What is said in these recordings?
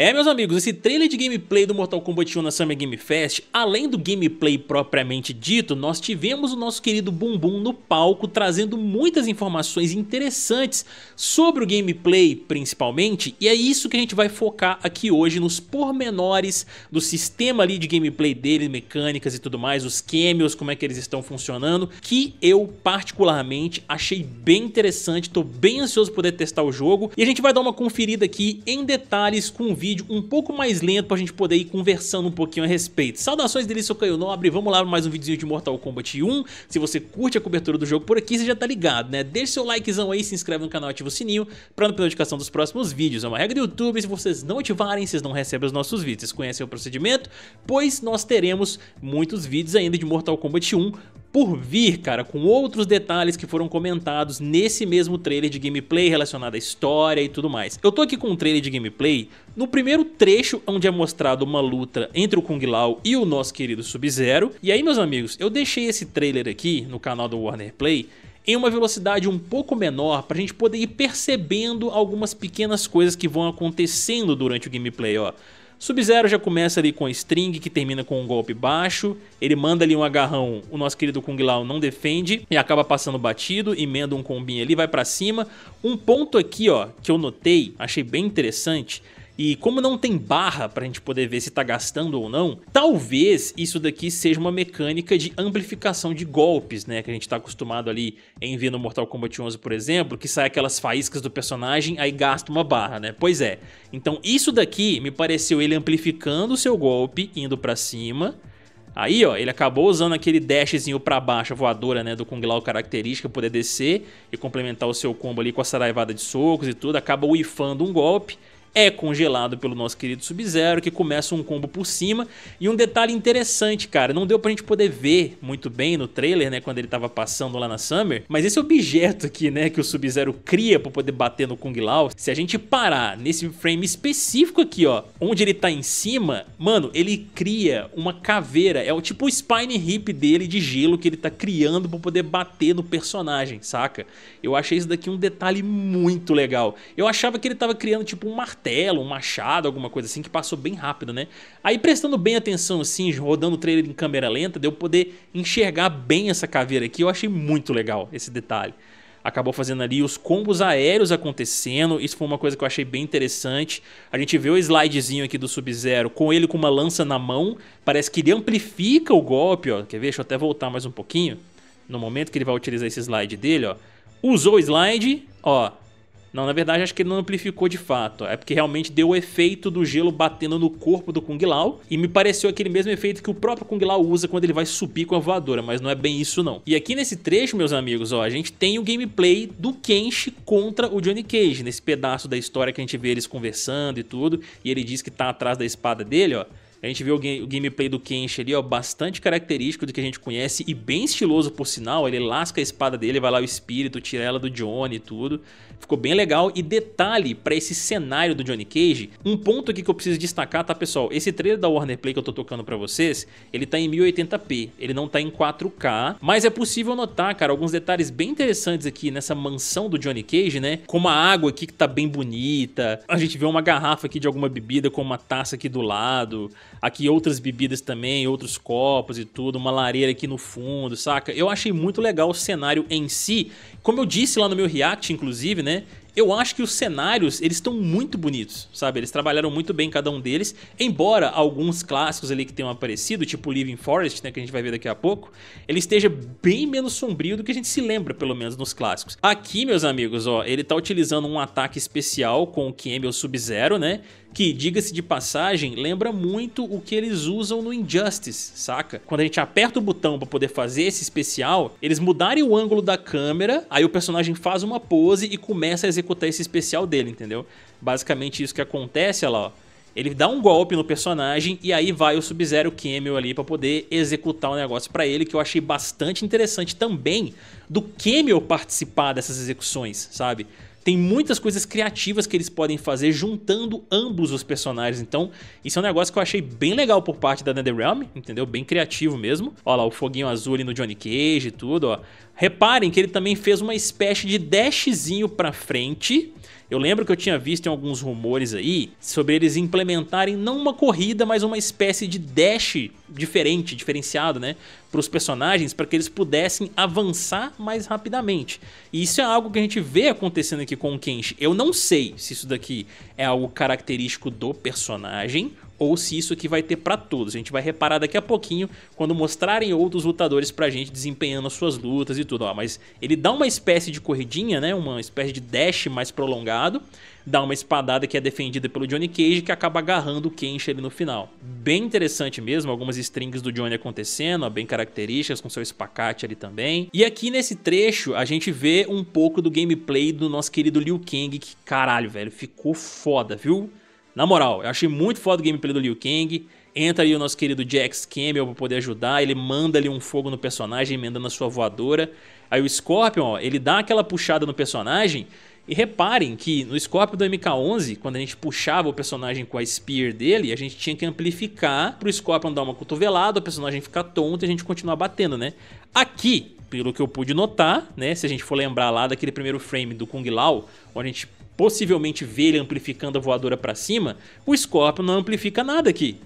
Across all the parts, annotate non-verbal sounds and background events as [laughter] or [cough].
É, meus amigos, esse trailer de gameplay do Mortal Kombat 1 na Summer Game Fest, além do gameplay propriamente dito, nós tivemos o nosso querido Bumbum no palco trazendo muitas informações interessantes sobre o gameplay, principalmente, e é isso que a gente vai focar aqui hoje nos pormenores do sistema ali de gameplay dele, mecânicas e tudo mais, os cameos, como é que eles estão funcionando, que eu particularmente achei bem interessante, tô bem ansioso por poder testar o jogo, e a gente vai dar uma conferida aqui em detalhes com o vídeo vídeo um pouco mais lento pra gente poder ir conversando um pouquinho a respeito. Saudações dele, seu Caio Nobre, vamos lá para mais um videozinho de Mortal Kombat 1. Se você curte a cobertura do jogo por aqui, você já tá ligado, né? Deixa seu likezão aí, se inscreve no canal, ativa o sininho pra não perder notificação dos próximos vídeos. É uma regra do YouTube, se vocês não ativarem, vocês não recebem os nossos vídeos. Vocês conhecem o procedimento, pois nós teremos muitos vídeos ainda de Mortal Kombat 1 por vir, cara, com outros detalhes que foram comentados nesse mesmo trailer de gameplay relacionado à história e tudo mais. Eu tô aqui com um trailer de gameplay, no primeiro trecho onde é mostrado uma luta entre o Kung Lao e o nosso querido Sub-Zero, e aí meus amigos, eu deixei esse trailer aqui no canal do Warner Play, em uma velocidade um pouco menor para a gente poder ir percebendo algumas pequenas coisas que vão acontecendo durante o gameplay, ó. Sub-Zero já começa ali com a string, que termina com um golpe baixo. Ele manda ali um agarrão, o nosso querido Kung Lao não defende e acaba passando batido, emenda um combinho ali, vai para cima. Um ponto aqui, ó, que eu notei, achei bem interessante, e como não tem barra para a gente poder ver se está gastando ou não, talvez isso daqui seja uma mecânica de amplificação de golpes, né? Que a gente está acostumado ali em ver no Mortal Kombat 11, por exemplo, que sai aquelas faíscas do personagem, aí gasta uma barra, né? Pois é. Então isso daqui me pareceu ele amplificando o seu golpe, indo para cima, Aí, ó, ele acabou usando aquele dashzinho pra baixo, a voadora, né, do Kung Lao característica, poder descer e complementar o seu combo ali com a saraivada de socos e tudo. Acaba whiffando um golpe é congelado pelo nosso querido Sub-Zero, que começa um combo por cima. E um detalhe interessante, cara, não deu pra gente poder ver muito bem no trailer, né, quando ele tava passando lá na Summer, mas esse objeto aqui, né, que o Sub-Zero cria pra poder bater no Kung Lao, se a gente parar nesse frame específico aqui, ó, onde ele tá em cima, mano, ele cria uma caveira, é o tipo o Spine Hip dele de gelo que ele tá criando pra poder bater no personagem, saca? Eu achei isso daqui um detalhe muito legal. Eu achava que ele tava criando tipo um martelo, martelo, um machado, alguma coisa assim, que passou bem rápido, né? Aí prestando bem atenção, assim, rodando o trailer em câmera lenta, deu poder enxergar bem essa caveira aqui, eu achei muito legal esse detalhe. Acabou fazendo ali os combos aéreos acontecendo, isso foi uma coisa que eu achei bem interessante. A gente vê o slidezinho aqui do Sub-Zero com ele com uma lança na mão, parece que ele amplifica o golpe, ó. Quer ver? Deixa eu até voltar mais um pouquinho. No momento que ele vai utilizar esse slide dele, ó. Usou o slide, ó, não, na verdade acho que ele não amplificou de fato. É porque realmente deu o efeito do gelo batendo no corpo do Kung Lao. E me pareceu aquele mesmo efeito que o próprio Kung Lao usa quando ele vai subir com a voadora. Mas não é bem isso não. E aqui nesse trecho, meus amigos, ó, a gente tem o gameplay do Kenshi contra o Johnny Cage. Nesse pedaço da história que a gente vê eles conversando e tudo. E ele diz que tá atrás da espada dele, ó. A gente viu o, game, o gameplay do Kenshi ali, ó, bastante característico do que a gente conhece e bem estiloso por sinal. Ele lasca a espada dele, vai lá o espírito, tira ela do Johnny e tudo. Ficou bem legal. E detalhe para esse cenário do Johnny Cage, um ponto aqui que eu preciso destacar, tá pessoal? Esse trailer da Warner Play que eu tô tocando para vocês, ele tá em 1080p, ele não tá em 4K, mas é possível notar, cara, alguns detalhes bem interessantes aqui nessa mansão do Johnny Cage, né? Como a água aqui que tá bem bonita, a gente vê uma garrafa aqui de alguma bebida com uma taça aqui do lado. Aqui outras bebidas também, outros copos e tudo, uma lareira aqui no fundo, saca? Eu achei muito legal o cenário em si. Como eu disse lá no meu react, inclusive, né? eu acho que os cenários, eles estão muito bonitos, sabe? Eles trabalharam muito bem cada um deles, embora alguns clássicos ali que tenham aparecido, tipo Living Forest, né, que a gente vai ver daqui a pouco, ele esteja bem menos sombrio do que a gente se lembra, pelo menos nos clássicos. Aqui, meus amigos, ó, ele tá utilizando um ataque especial com o Camel Sub-Zero, né? que, diga-se de passagem, lembra muito o que eles usam no Injustice, saca? Quando a gente aperta o botão para poder fazer esse especial, eles mudarem o ângulo da câmera, aí o personagem faz uma pose e começa a executar esse especial dele, entendeu? Basicamente isso que acontece, olha lá, ó. Ele dá um golpe no personagem e aí vai o Sub-Zero Camel ali para poder executar o um negócio para ele, que eu achei bastante interessante também do Camel participar dessas execuções, sabe? Tem muitas coisas criativas que eles podem fazer juntando ambos os personagens. Então, isso é um negócio que eu achei bem legal por parte da NetherRealm, entendeu? Bem criativo mesmo. Olha lá o foguinho azul ali no Johnny Cage e tudo, ó. Reparem que ele também fez uma espécie de dashzinho pra frente, eu lembro que eu tinha visto em alguns rumores aí sobre eles implementarem não uma corrida, mas uma espécie de dash diferente, diferenciado, né? Para os personagens, para que eles pudessem avançar mais rapidamente. E isso é algo que a gente vê acontecendo aqui com o Kenshi. Eu não sei se isso daqui é algo característico do personagem ou se isso aqui vai ter para todos. A gente vai reparar daqui a pouquinho quando mostrarem outros lutadores pra gente desempenhando suas lutas e tudo, ó, mas ele dá uma espécie de corridinha, né, uma espécie de dash mais prolongado, dá uma espadada que é defendida pelo Johnny Cage que acaba agarrando o Kenshi ali no final. Bem interessante mesmo, algumas strings do Johnny acontecendo, ó, bem características com seu espacate ali também. E aqui nesse trecho a gente vê um pouco do gameplay do nosso querido Liu Kang que caralho, velho, ficou foda, viu? Na moral, eu achei muito foda o gameplay do Liu Kang. Entra aí o nosso querido Jax Camel pra poder ajudar. Ele manda ali um fogo no personagem, emendando a sua voadora. Aí o Scorpion, ó, ele dá aquela puxada no personagem. E reparem que no Scorpion do MK11, quando a gente puxava o personagem com a Spear dele, a gente tinha que amplificar pro Scorpion dar uma cotovelada, o personagem ficar tonto e a gente continuar batendo, né? Aqui, pelo que eu pude notar, né? Se a gente for lembrar lá daquele primeiro frame do Kung Lao, onde a gente possivelmente ver ele amplificando a voadora para cima, o Scorpion não amplifica nada aqui.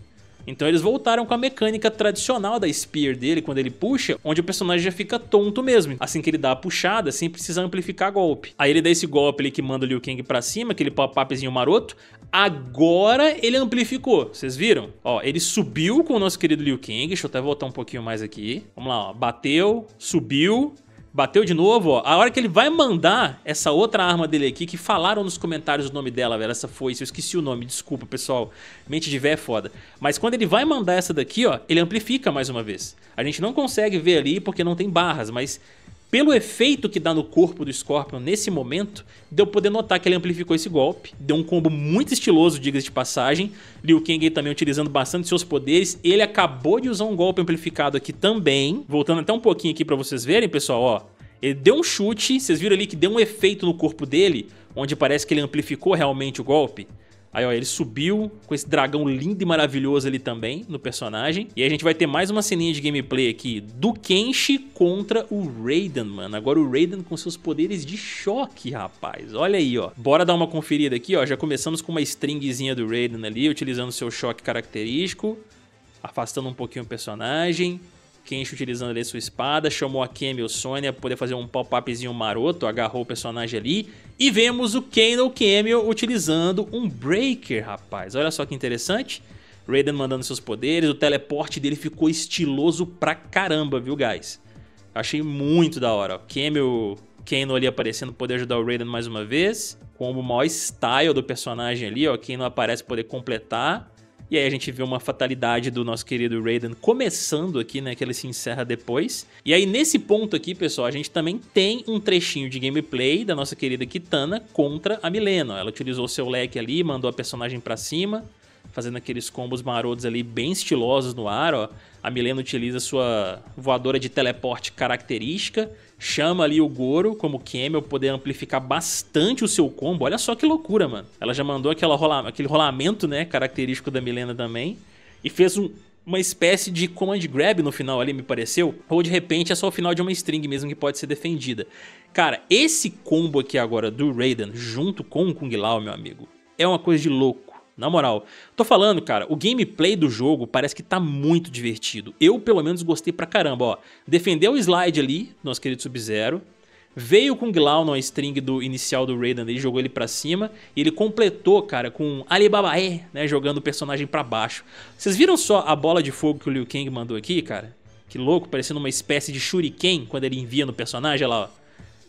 Então eles voltaram com a mecânica tradicional da Spear dele quando ele puxa, onde o personagem já fica tonto mesmo, assim que ele dá a puxada, sem precisar amplificar golpe. Aí ele dá esse golpe ali que manda o Liu Kang pra cima, aquele pop-upzinho maroto, agora ele amplificou, vocês viram? Ó, ele subiu com o nosso querido Liu Kang, deixa eu até voltar um pouquinho mais aqui, vamos lá, ó, bateu, subiu, Bateu de novo, ó. A hora que ele vai mandar essa outra arma dele aqui, que falaram nos comentários o nome dela, velho. Essa foi, eu esqueci o nome, desculpa, pessoal. Mente de véia é foda. Mas quando ele vai mandar essa daqui, ó, ele amplifica mais uma vez. A gente não consegue ver ali porque não tem barras, mas pelo efeito que dá no corpo do Scorpion nesse momento, deu poder notar que ele amplificou esse golpe, deu um combo muito estiloso, diga-se de passagem, Liu Kang também utilizando bastante seus poderes, ele acabou de usar um golpe amplificado aqui também, voltando até um pouquinho aqui pra vocês verem, pessoal, ó, ele deu um chute, vocês viram ali que deu um efeito no corpo dele, onde parece que ele amplificou realmente o golpe, Aí, ó, ele subiu com esse dragão lindo e maravilhoso ali também no personagem. E aí a gente vai ter mais uma ceninha de gameplay aqui do Kenshi contra o Raiden, mano. Agora o Raiden com seus poderes de choque, rapaz. Olha aí, ó. Bora dar uma conferida aqui, ó. Já começamos com uma stringzinha do Raiden ali, utilizando seu choque característico. Afastando um pouquinho o personagem. Kenshi utilizando ali sua espada, chamou a Kemi o Sonya para poder fazer um pop-upzinho maroto, agarrou o personagem ali. E vemos o Kano Kemio utilizando um Breaker, rapaz. Olha só que interessante. Raiden mandando seus poderes, o teleporte dele ficou estiloso pra caramba, viu, guys? Achei muito da hora. Kemio, Kano ali aparecendo, poder ajudar o Raiden mais uma vez. Combo maior style do personagem ali, ó. Kano aparece poder completar. E aí a gente vê uma fatalidade do nosso querido Raiden começando aqui, né? Que ele se encerra depois. E aí nesse ponto aqui, pessoal, a gente também tem um trechinho de gameplay da nossa querida Kitana contra a Milena. Ela utilizou seu leque ali, mandou a personagem para cima fazendo aqueles combos marotos ali bem estilosos no ar, ó. A Milena utiliza sua voadora de teleporte característica, chama ali o Goro como camel, poder amplificar bastante o seu combo. Olha só que loucura, mano. Ela já mandou aquela rola, aquele rolamento, né, característico da Milena também, e fez um, uma espécie de command grab no final ali, me pareceu. Ou de repente é só o final de uma string mesmo que pode ser defendida. Cara, esse combo aqui agora do Raiden junto com o Kung Lao, meu amigo, é uma coisa de louco. Na moral, tô falando, cara, o gameplay do jogo parece que tá muito divertido. Eu, pelo menos, gostei pra caramba, ó. Defendeu o slide ali, nosso querido Sub-Zero. Veio com Glau no string do inicial do Raiden, ele jogou ele pra cima e ele completou, cara, com Alibabae, né, jogando o personagem pra baixo. Vocês viram só a bola de fogo que o Liu Kang mandou aqui, cara? Que louco, parecendo uma espécie de shuriken quando ele envia no personagem, olha lá, ó.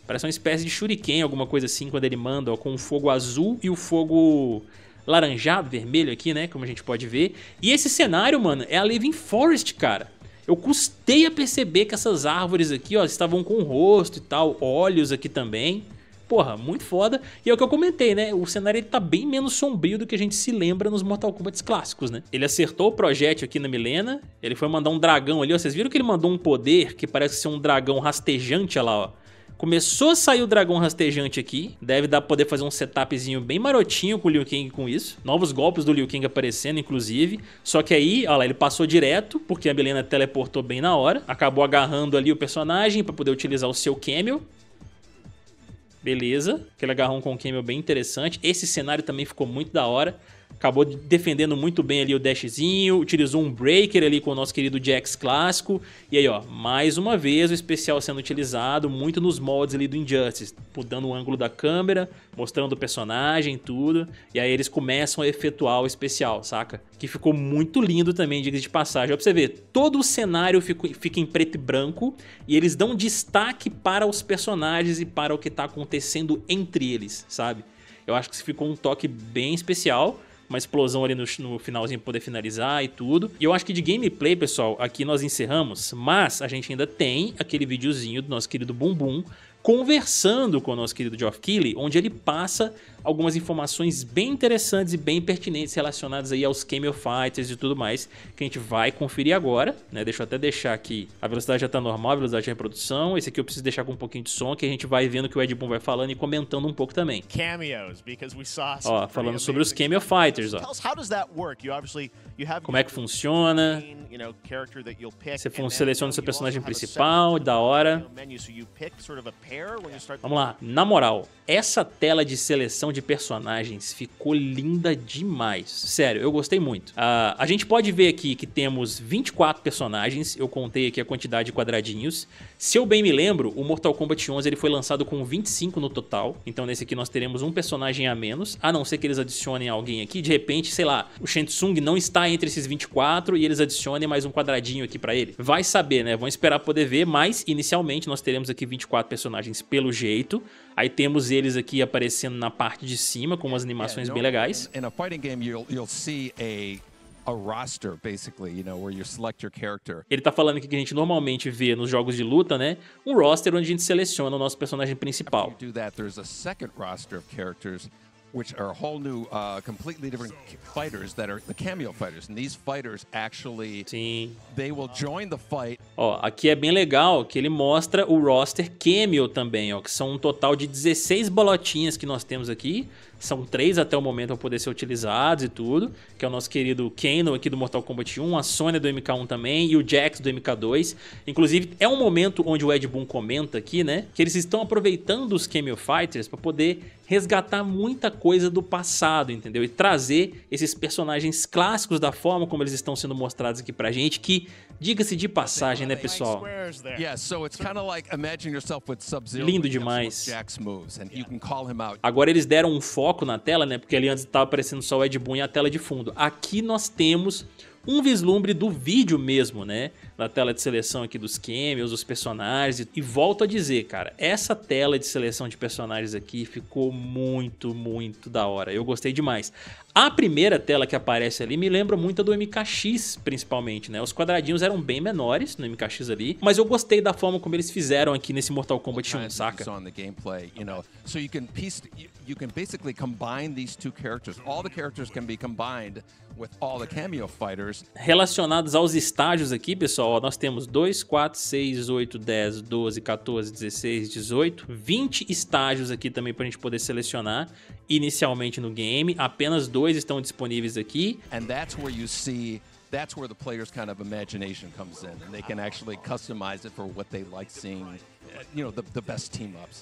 Parece uma espécie de shuriken, alguma coisa assim, quando ele manda, ó, com o fogo azul e o fogo laranjado, vermelho aqui, né? Como a gente pode ver. E esse cenário, mano, é a Living Forest, cara. Eu custei a perceber que essas árvores aqui, ó, estavam com rosto e tal, olhos aqui também. Porra, muito foda. E é o que eu comentei, né? O cenário ele tá bem menos sombrio do que a gente se lembra nos Mortal Kombat clássicos, né? Ele acertou o projétil aqui na Milena, ele foi mandar um dragão ali, ó. Vocês viram que ele mandou um poder que parece ser um dragão rastejante, olha lá, ó. Começou a sair o dragão rastejante aqui. Deve dar pra poder fazer um setupzinho bem marotinho com o Liu Kang com isso. Novos golpes do Liu Kang aparecendo, inclusive. Só que aí, olha lá, ele passou direto, porque a Belena teleportou bem na hora. Acabou agarrando ali o personagem pra poder utilizar o seu Camel. Beleza. Aquele agarrão com o Camel bem interessante. Esse cenário também ficou muito da hora acabou defendendo muito bem ali o dashzinho, utilizou um breaker ali com o nosso querido Jax clássico. E aí, ó, mais uma vez o especial sendo utilizado muito nos moldes ali do Injustice, dando o ângulo da câmera, mostrando o personagem, tudo. E aí eles começam a efetuar o especial, saca? Que ficou muito lindo também, diga de passagem. Ó, pra você ver, todo o cenário fica em preto e branco e eles dão destaque para os personagens e para o que tá acontecendo entre eles, sabe? Eu acho que ficou um toque bem especial uma explosão ali no, no finalzinho pra poder finalizar e tudo. E eu acho que de gameplay, pessoal, aqui nós encerramos, mas a gente ainda tem aquele videozinho do nosso querido Bumbum conversando com o nosso querido Geoff Keighley, onde ele passa algumas informações bem interessantes e bem pertinentes relacionadas aí aos Camel Fighters e tudo mais, que a gente vai conferir agora, né? Deixa eu até deixar aqui, a velocidade já tá normal, a velocidade de é reprodução, esse aqui eu preciso deixar com um pouquinho de som, que a gente vai vendo que o Ed Boon vai falando e comentando um pouco também. Cameos, because we saw ó, falando sobre os Camel Fighters, ó. Como é que funciona? Você seleciona o seu personagem principal, da hora. Vamos lá, na moral, essa tela de seleção de personagens ficou linda demais. Sério, eu gostei muito. Uh, a gente pode ver aqui que temos 24 personagens, eu contei aqui a quantidade de quadradinhos. Se eu bem me lembro, o Mortal Kombat 11 ele foi lançado com 25 no total, então nesse aqui nós teremos um personagem a menos, a não ser que eles adicionem alguém aqui, de repente, sei lá, o Shensung não está entre esses 24 e eles adicionem mais um quadradinho aqui pra ele. Vai saber, né? Vão esperar poder ver, mas inicialmente nós teremos aqui 24 personagens pelo jeito. Aí temos eles aqui aparecendo na parte de cima com umas animações bem legais. a roster, basically, you know, where you select your character. Ele tá falando aqui que a gente normalmente vê nos jogos de luta, né? Um roster onde a gente seleciona o nosso personagem principal. After you do that, there's a second roster of characters which are whole new, uh, completely different fighters that are the cameo fighters. And these fighters actually, Sim. they will join the fight. Ó, aqui é bem legal que ele mostra o roster cameo também, ó, que são um total de 16 bolotinhas que nós temos aqui. São três até o momento a poder ser utilizados e tudo. Que é o nosso querido Kano aqui do Mortal Kombat 1, a Sônia do MK1 também e o Jax do MK2. Inclusive, é um momento onde o Ed Boon comenta aqui, né? Que eles estão aproveitando os Cameo Fighters para poder resgatar muita coisa do passado, entendeu? E trazer esses personagens clássicos da forma como eles estão sendo mostrados aqui pra gente, que diga-se de passagem, né, pessoal? Lindo demais. Agora eles deram um foco foco na tela, né? Porque ali antes estava aparecendo só o Ed Boon e a tela de fundo. Aqui nós temos um vislumbre do vídeo mesmo, né? Da tela de seleção aqui dos cameos, dos personagens. E volto a dizer, cara, essa tela de seleção de personagens aqui ficou muito, muito da hora. Eu gostei demais. A primeira tela que aparece ali me lembra muito do MKX, principalmente, né? Os quadradinhos eram bem menores no MKX ali, mas eu gostei da forma como eles fizeram aqui nesse Mortal Kombat 1, saca? On So you can piece you can basically combine these two characters. All the characters can be combined with all the cameo fighters. Relacionados aos estágios aqui, pessoal, nós temos 2, 4, 6, 8, 10, 12, 14, 16, 18, 20 estágios aqui também pra gente poder selecionar inicialmente no game. Apenas dois estão disponíveis aqui. And that's where you see that's where the player's kind of imagination comes in and they can actually customize it for what they like seeing, you know, the, the best team ups.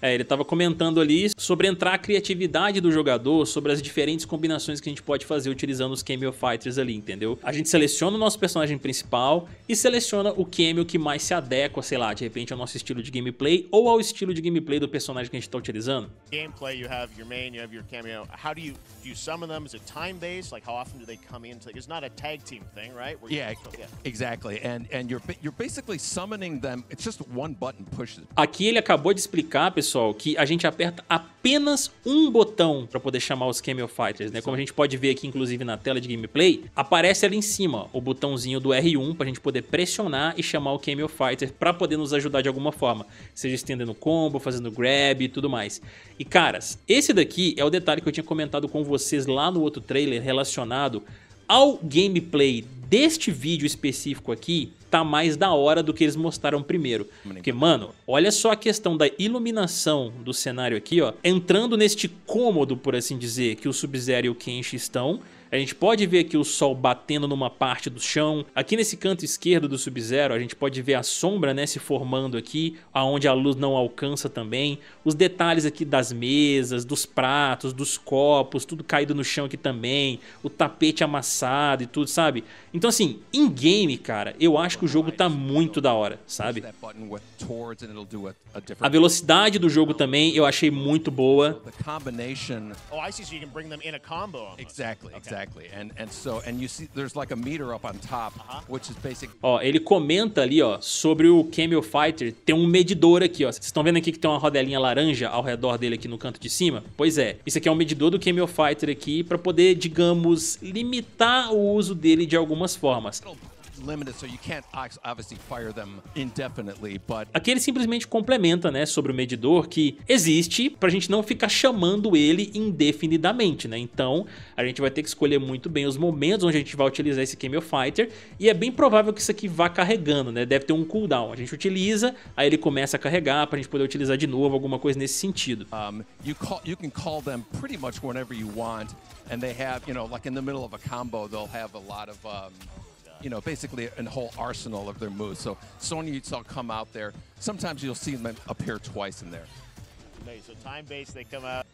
É, ele estava comentando ali sobre entrar a criatividade do jogador, sobre as diferentes combinações que a gente pode fazer utilizando os cameo Fighters ali, entendeu? A gente seleciona o nosso personagem principal e seleciona o cameo que mais se adequa, sei lá, de repente ao nosso estilo de gameplay ou ao estilo de gameplay do personagem que a gente está utilizando. Gameplay, you have your main, you have your Cameo. How do you, do you summon them? Is it time-based? Like how often do they come in? It's not a tag team thing, right? Where yeah, yeah, exactly. And, and you're, you're basically summoning them. It's just one button pushes. Aqui Aqui ele acabou de explicar, pessoal, que a gente aperta apenas um botão para poder chamar os Camel Fighters, né? Como a gente pode ver aqui, inclusive, na tela de gameplay, aparece ali em cima o botãozinho do R1 para a gente poder pressionar e chamar o Camel Fighter para poder nos ajudar de alguma forma, seja estendendo combo, fazendo grab e tudo mais. E, caras, esse daqui é o detalhe que eu tinha comentado com vocês lá no outro trailer relacionado ao gameplay deste vídeo específico aqui, tá mais da hora do que eles mostraram primeiro. Porque, mano, olha só a questão da iluminação do cenário aqui, ó. Entrando neste cômodo, por assim dizer, que o Sub-Zero e o Kenshi estão a gente pode ver aqui o sol batendo numa parte do chão. Aqui nesse canto esquerdo do Sub-Zero, a gente pode ver a sombra né, se formando aqui, aonde a luz não alcança também. Os detalhes aqui das mesas, dos pratos, dos copos, tudo caído no chão aqui também. O tapete amassado e tudo, sabe? Então assim, em game, cara, eu acho que o jogo tá muito da hora, sabe? A velocidade do jogo também eu achei muito boa. Exactly, exactly. Exactly. And and so and you see there's like a meter up on top, uh-huh. which is basic. Ó, ele comenta ali, ó, sobre o Camel Fighter, tem um medidor aqui, ó. Vocês estão vendo aqui que tem uma rodelinha laranja ao redor dele aqui no canto de cima? Pois é. Isso aqui é um medidor do Camel Fighter aqui para poder, digamos, limitar o uso dele de algumas formas. Aqui ele simplesmente complementa, né, sobre o medidor que existe para a gente não ficar chamando ele indefinidamente, né? Então, a gente vai ter que escolher muito bem os momentos onde a gente vai utilizar esse Camel Fighter e é bem provável que isso aqui vá carregando, né? Deve ter um cooldown. A gente utiliza, aí ele começa a carregar para a gente poder utilizar de novo alguma coisa nesse sentido. Um, you call, you can call them pretty much whenever you want and they have, you know, like in the middle of a combo, they'll have a lot of um... you know, basically a whole arsenal of their moves. So Sonya you saw come out there. Sometimes you'll see them appear twice in there.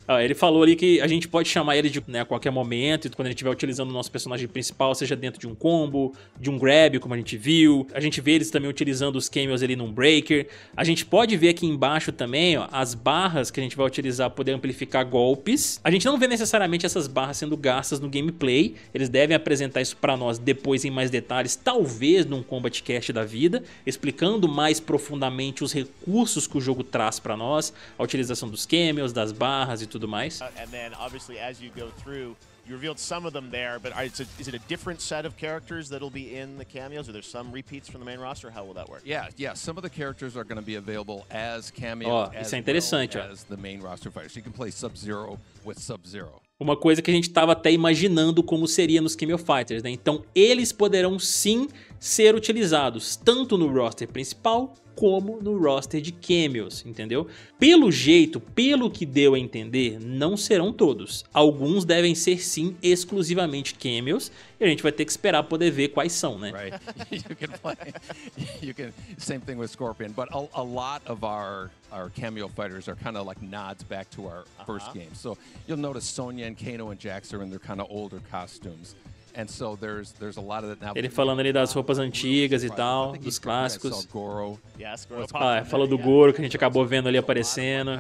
Ah, ele falou ali que a gente pode chamar ele de né, a qualquer momento, quando a gente estiver utilizando o nosso personagem principal, seja dentro de um combo, de um grab, como a gente viu. A gente vê eles também utilizando os cameos ali num breaker. A gente pode ver aqui embaixo também ó, as barras que a gente vai utilizar para poder amplificar golpes. A gente não vê necessariamente essas barras sendo gastas no gameplay. Eles devem apresentar isso para nós depois em mais detalhes, talvez num Combat Cast da vida, explicando mais profundamente os recursos que o jogo traz para nós, a utilização dos camels, das barras e tudo mais. Uh, and then obviously as you go through, you revealed some of them there, but is it a different set of characters that'll be in the cameos? Are there some repeats from the main roster? How will that work? Yeah, yeah. Some of the characters are going to be available as cameos oh, as isso é interessante, well ó. as the main roster fighters. You can play Sub-Zero with Sub-Zero. Uma coisa que a gente estava até imaginando como seria nos Cameo Fighters, né? Então eles poderão sim ser utilizados tanto no roster principal como no roster de cameos, entendeu? Pelo jeito, pelo que deu a entender, não serão todos. Alguns devem ser sim exclusivamente cameos e a gente vai ter que esperar poder ver quais são, né? Right. [laughs] you can play. You can same thing with Scorpion, but a, a lot of our our cameo fighters are kind of like nods back to our uh -huh. first uh-huh. game. So you'll notice Sonya and Kano and Jax are in their kind of older costumes. Ele falando ali das roupas antigas e tal, dos clássicos. Ah, falou do Goro que a gente acabou vendo ali aparecendo.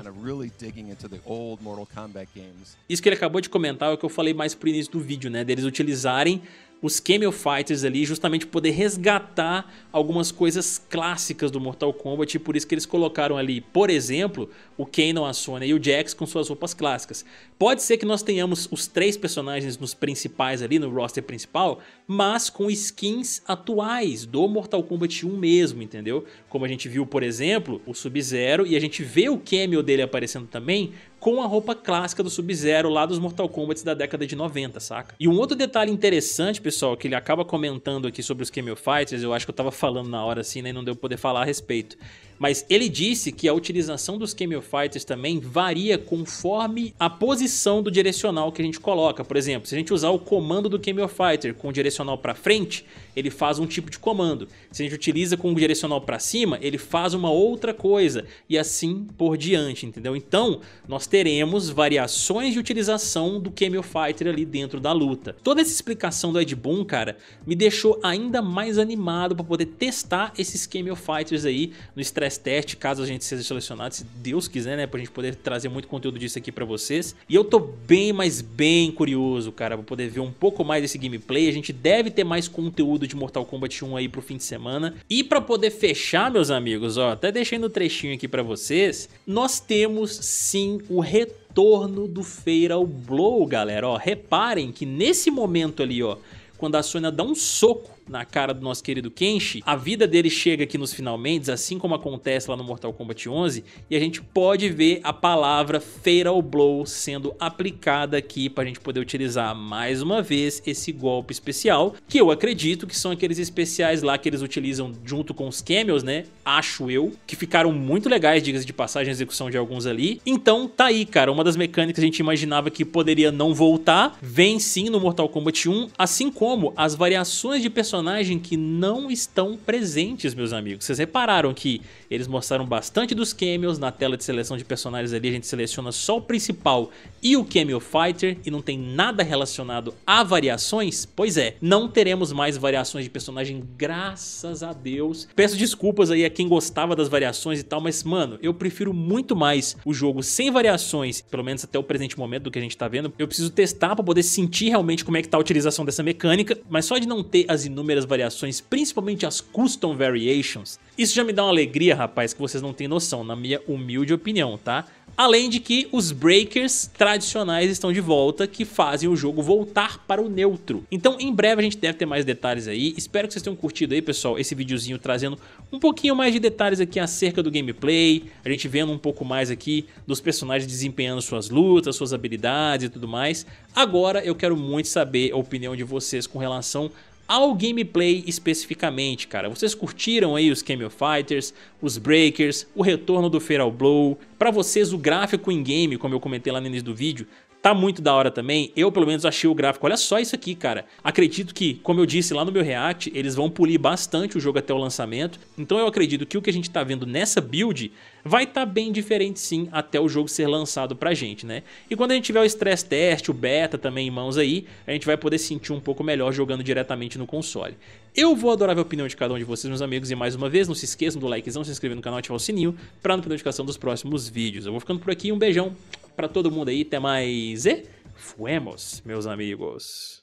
Isso que ele acabou de comentar é o que eu falei mais pro início do vídeo, né? Deles utilizarem os Camel Fighters ali, justamente poder resgatar algumas coisas clássicas do Mortal Kombat, e por isso que eles colocaram ali, por exemplo, o Kanon, a Sonya e o Jax com suas roupas clássicas. Pode ser que nós tenhamos os três personagens nos principais ali, no roster principal, mas com skins atuais do Mortal Kombat 1 mesmo, entendeu? Como a gente viu, por exemplo, o Sub-Zero, e a gente vê o cameo dele aparecendo também com a roupa clássica do Sub-Zero lá dos Mortal Kombat da década de 90, saca? E um outro detalhe interessante, pessoal, que ele acaba comentando aqui sobre os Camel Fighters, eu acho que eu tava falando na hora assim, né, e não deu poder falar a respeito. Mas ele disse que a utilização dos Camel Fighters também varia conforme a posição do direcional que a gente coloca. Por exemplo, se a gente usar o comando do Camel Fighter com o direcional para frente, ele faz um tipo de comando. Se a gente utiliza com o direcional para cima, ele faz uma outra coisa. E assim por diante, entendeu? Então, nós teremos variações de utilização do Camel Fighter ali dentro da luta. Toda essa explicação do Ed Boon, cara, me deixou ainda mais animado para poder testar esses Camel Fighters aí no Stress stress test, caso a gente seja selecionado, se Deus quiser, né? Pra gente poder trazer muito conteúdo disso aqui pra vocês. E eu tô bem, mas bem curioso, cara, vou poder ver um pouco mais desse gameplay. A gente deve ter mais conteúdo de Mortal Kombat 1 aí pro fim de semana. E pra poder fechar, meus amigos, ó, até deixei no trechinho aqui pra vocês, nós temos sim o retorno do Feral Blow, galera, ó. Reparem que nesse momento ali, ó, quando a Sônia dá um soco na cara do nosso querido Kenshi, a vida dele chega aqui nos finalmente, assim como acontece lá no Mortal Kombat 11, e a gente pode ver a palavra Fatal Blow sendo aplicada aqui para a gente poder utilizar mais uma vez esse golpe especial, que eu acredito que são aqueles especiais lá que eles utilizam junto com os Camels, né? Acho eu, que ficaram muito legais, diga de passagem, a execução de alguns ali. Então tá aí, cara, uma das mecânicas que a gente imaginava que poderia não voltar, vem sim no Mortal Kombat 1, assim como as variações de personagens personagem que não estão presentes, meus amigos. Vocês repararam que eles mostraram bastante dos cameos na tela de seleção de personagens ali, a gente seleciona só o principal e o cameo fighter e não tem nada relacionado a variações? Pois é, não teremos mais variações de personagem, graças a Deus. Peço desculpas aí a quem gostava das variações e tal, mas mano, eu prefiro muito mais o jogo sem variações, pelo menos até o presente momento do que a gente tá vendo. Eu preciso testar pra poder sentir realmente como é que tá a utilização dessa mecânica, mas só de não ter as inúmeras inúmeras variações, principalmente as Custom Variations. Isso já me dá uma alegria, rapaz, que vocês não têm noção, na minha humilde opinião, tá? Além de que os breakers tradicionais estão de volta, que fazem o jogo voltar para o neutro. Então em breve a gente deve ter mais detalhes aí, espero que vocês tenham curtido aí pessoal esse videozinho trazendo um pouquinho mais de detalhes aqui acerca do gameplay, a gente vendo um pouco mais aqui dos personagens desempenhando suas lutas, suas habilidades e tudo mais. Agora eu quero muito saber a opinião de vocês com relação ao gameplay especificamente, cara. Vocês curtiram aí os Camel Fighters, os Breakers, o retorno do Feral Blow? Para vocês o gráfico em game, como eu comentei lá no início do vídeo, Tá muito da hora também. Eu, pelo menos, achei o gráfico. Olha só isso aqui, cara. Acredito que, como eu disse lá no meu react, eles vão polir bastante o jogo até o lançamento. Então eu acredito que o que a gente tá vendo nessa build vai estar tá bem diferente sim até o jogo ser lançado pra gente, né? E quando a gente tiver o stress test, o beta também em mãos aí, a gente vai poder sentir um pouco melhor jogando diretamente no console. Eu vou adorar ver a opinião de cada um de vocês, meus amigos, e mais uma vez, não se esqueçam do likezão, se inscrever no canal e ativar o sininho pra não perder a notificação dos próximos vídeos. Eu vou ficando por aqui, um beijão, para todo mundo aí. Até mais e fuemos, meus amigos.